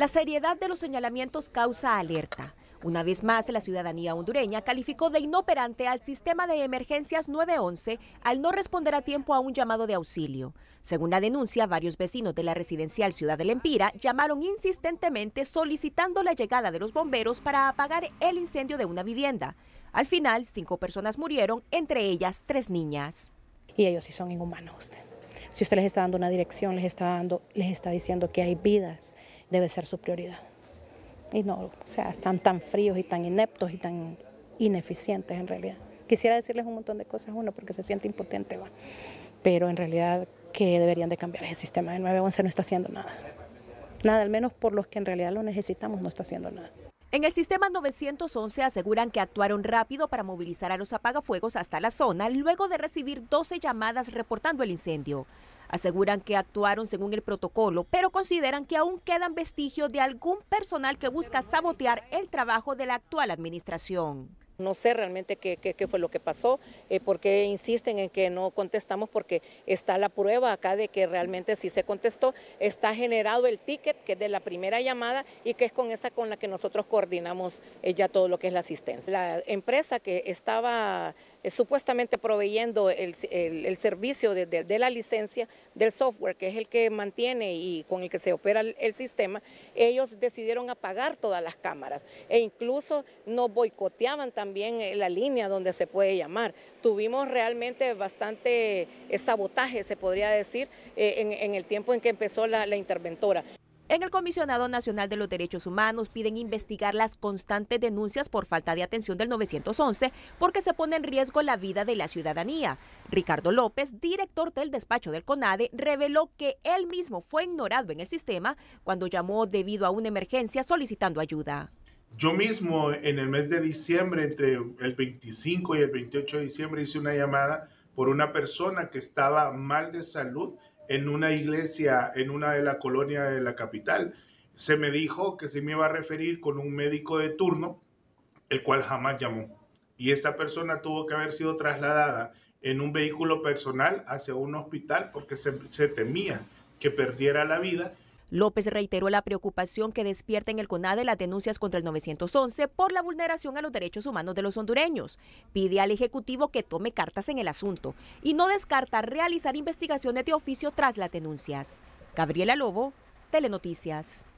La seriedad de los señalamientos causa alerta. Una vez más, la ciudadanía hondureña calificó de inoperante al sistema de emergencias 911 al no responder a tiempo a un llamado de auxilio. Según la denuncia, varios vecinos de la residencial Ciudad del Empira llamaron insistentemente solicitando la llegada de los bomberos para apagar el incendio de una vivienda. Al final, cinco personas murieron, entre ellas tres niñas. Y ellos sí son inhumanos. Si usted les está dando una dirección, les está, dando, les está diciendo que hay vidas, debe ser su prioridad. Y no, o sea, están tan fríos y tan ineptos y tan ineficientes en realidad. Quisiera decirles un montón de cosas uno porque se siente impotente, va. Pero en realidad que deberían de cambiar ese sistema del 911 no está haciendo nada. Nada, al menos por los que en realidad lo necesitamos no está haciendo nada. En el sistema 911 aseguran que actuaron rápido para movilizar a los apagafuegos hasta la zona luego de recibir 12 llamadas reportando el incendio. Aseguran que actuaron según el protocolo, pero consideran que aún quedan vestigios de algún personal que busca sabotear el trabajo de la actual administración. No sé realmente qué, fue lo que pasó, porque eh, por qué insisten en que no contestamos, porque está la prueba acá de que realmente sí se contestó, está generado el ticket que es de la primera llamada y que es con esa con la que nosotros coordinamos eh, ya todo lo que es la asistencia. La empresa que estaba eh, supuestamente proveyendo el, servicio de, la licencia del software, que es el que mantiene y con el que se opera el, sistema, ellos decidieron apagar todas las cámaras e incluso nos boicoteaban también eh, la línea donde se puede llamar. Tuvimos realmente bastante eh, sabotaje, se podría decir, en, el tiempo en que empezó la, la interventora. En el Comisionado Nacional de los Derechos Humanos piden investigar las constantes denuncias por falta de atención del 911 porque se pone en riesgo la vida de la ciudadanía. Ricardo López, director del despacho del CONADE, reveló que él mismo fue ignorado en el sistema cuando llamó debido a una emergencia solicitando ayuda. Yo mismo en el mes de diciembre, entre el 25 y el 28 de diciembre, hice una llamada por una persona que estaba mal de salud en una iglesia en una de la colonia de la capital. Se me dijo que se me iba a referir con un médico de turno, el cual jamás llamó. Y esta persona tuvo que haber sido trasladada en un vehículo personal hacia un hospital porque se temía que perdiera la vida López reiteró la preocupación que despierta en el CONADE las denuncias contra el 911 por la vulneración a los derechos humanos de los hondureños. Pide al Ejecutivo que tome cartas en el asunto y no descarta realizar investigaciones de oficio tras las denuncias. Gabriela Lobo, Telenoticias.